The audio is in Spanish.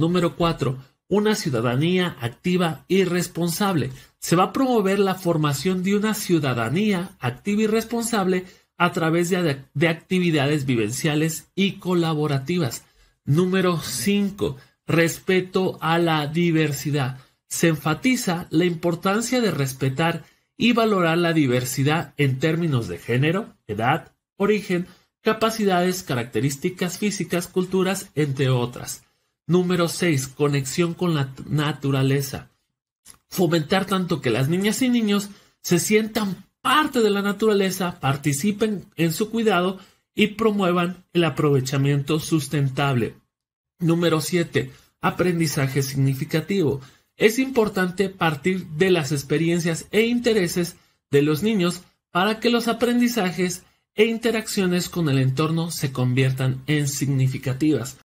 Número 4. Una ciudadanía activa y responsable. Se va a promover la formación de una ciudadanía activa y responsable a través de, actividades vivenciales y colaborativas. Número 5. Respeto a la diversidad. Se enfatiza la importancia de respetar y valorar la diversidad en términos de género, edad, origen, capacidades, características físicas, culturas, entre otras. Número 6. Conexión con la naturaleza. Fomentar tanto que las niñas y niños se sientan parte de la naturaleza, participen en su cuidado y promuevan el aprovechamiento sustentable. Número 7. Aprendizaje significativo. Es importante partir de las experiencias e intereses de los niños para que los aprendizajes e interacciones con el entorno se conviertan en significativas.